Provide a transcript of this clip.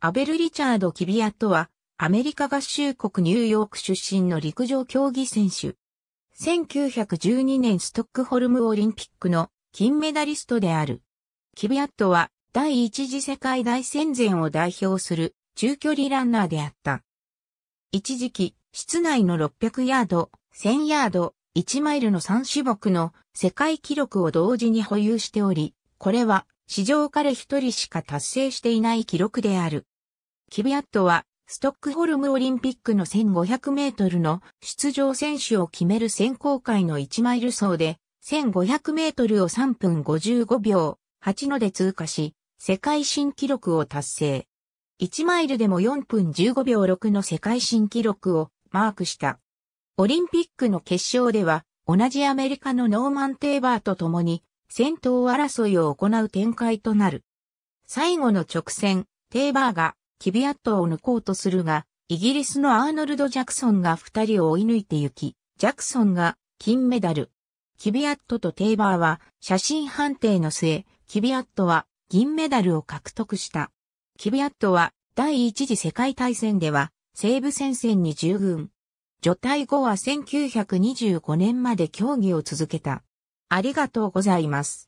アベル・リチャード・キビアットは、アメリカ合衆国ニューヨーク出身の陸上競技選手。1912年ストックホルムオリンピックの金メダリストである。キビアットは第一次世界大戦前を代表する中距離ランナーであった。一時期、室内の600ヤード、1000ヤード、1マイルの3種目の世界記録を同時に保有しており、これは史上彼一人しか達成していない記録である。キビアットは、ストックホルムオリンピックの1500メートルの出場選手を決める選考会の1マイル走で、1500メートルを3分55秒8ので通過し、世界新記録を達成。1マイルでも4分15秒6の世界新記録をマークした。オリンピックの決勝では、同じアメリカのノーマン・テーバーと共に戦闘争いを行う展開となる。最後の直線、テーバーがキビアットを抜こうとするが、イギリスのアーノルド・ジャクソンが二人を追い抜いて行き、ジャクソンが金メダル。キビアットとテーバーは写真判定の末、キビアットは銀メダルを獲得した。キビアットは第一次世界大戦では西部戦線に従軍。除隊後は1925年まで競技を続けた。ありがとうございます。